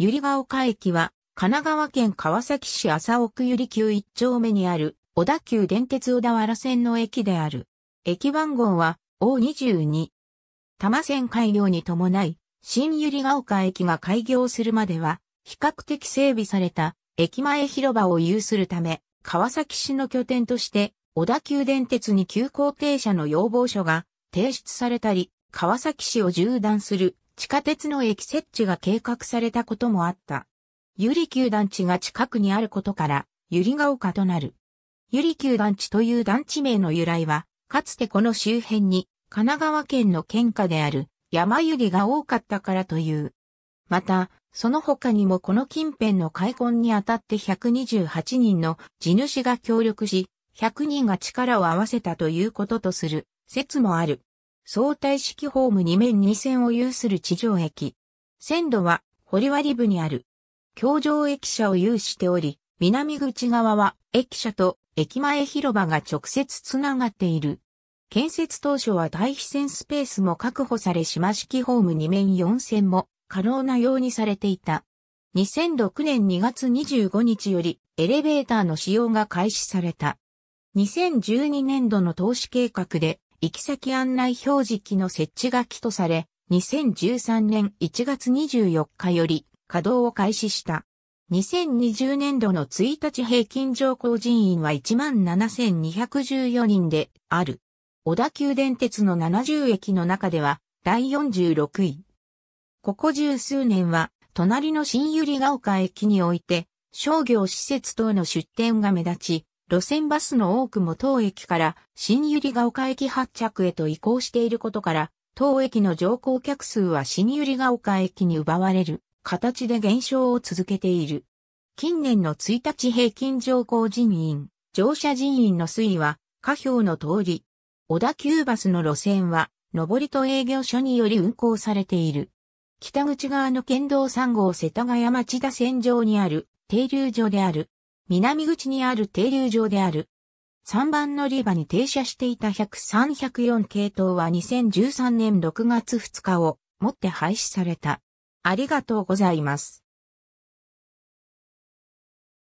百合ヶ丘駅は、神奈川県川崎市麻奥百合急一丁目にある、小田急電鉄小田原線の駅である。駅番号は、O22。多摩線開業に伴い、新百合ヶ丘駅が開業するまでは、比較的整備された駅前広場を有するため、川崎市の拠点として、小田急電鉄に急行停車の要望書が提出されたり、川崎市を縦断する地下鉄の駅設置が計画されたこともあった。ゆり旧団地が近くにあることから、ゆりが丘となる。ゆり旧団地という団地名の由来は、かつてこの周辺に、神奈川県の県下である山ゆりが多かったからという。また、その他にもこの近辺の開墾にあたって128人の地主が協力し、100人が力を合わせたということとする説もある。相対式ホーム2面2線を有する地上駅。線路は堀割部にある。橋上駅舎を有しており、南口側は駅舎と駅前広場が直接つながっている。建設当初は大飛線スペースも確保され島式ホーム2面4線も可能なようにされていた。2006年2月25日よりエレベーターの使用が開始された。2012年度の投資計画で行き先案内表示機の設置が起とされ、2013年1月24日より稼働を開始した。2020年度の1日平均乗降人員は17,214人である。小田急電鉄の70駅の中では第46位。ここ十数年は隣の新百合ヶ丘駅において商業施設等の出店が目立ち、路線バスの多くも当駅から新百合ヶ丘駅発着へと移行していることから、当駅の乗降客数は新百合ヶ丘駅に奪われる形で減少を続けている。近年の1日平均乗降人員、乗車人員の推移は、下表の通り。小田急バスの路線は、上りと営業所により運行されている。北口側の県道3号世田谷町田線上にある停留所である。南口にある停留場である。3番乗り場に停車していた103-104系統は2013年6月2日をもって廃止された。ありがとうございます。